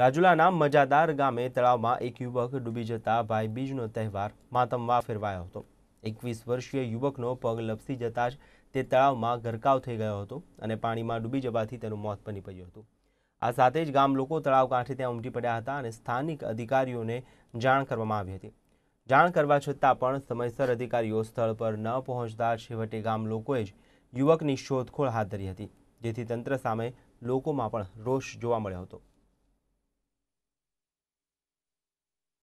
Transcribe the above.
રાજુલાના મજાદાર ગામે તળાવમાં એક યુવક ડૂબી જતા ભાઈબીજનો તહેવાર માતમમાં ફેરવાયો હતો એકવીસ વર્ષીય યુવકનો પગ લપસી જતાં જ તે તળાવમાં ગરકાવ થઈ ગયો હતો અને પાણીમાં ડૂબી જવાથી તેનું મોત પણ પડ્યું હતું આ સાથે જ ગામ લોકો તળાવ કાંઠે ત્યાં ઉમટી પડ્યા હતા અને સ્થાનિક અધિકારીઓને જાણ કરવામાં આવી હતી જાણ કરવા છતાં પણ સમયસર અધિકારીઓ સ્થળ પર ન પહોંચતા છેવટે ગામ લોકોએ જ યુવકની શોધખોળ હાથ ધરી હતી જેથી તંત્ર સામે લોકોમાં પણ રોષ જોવા મળ્યો હતો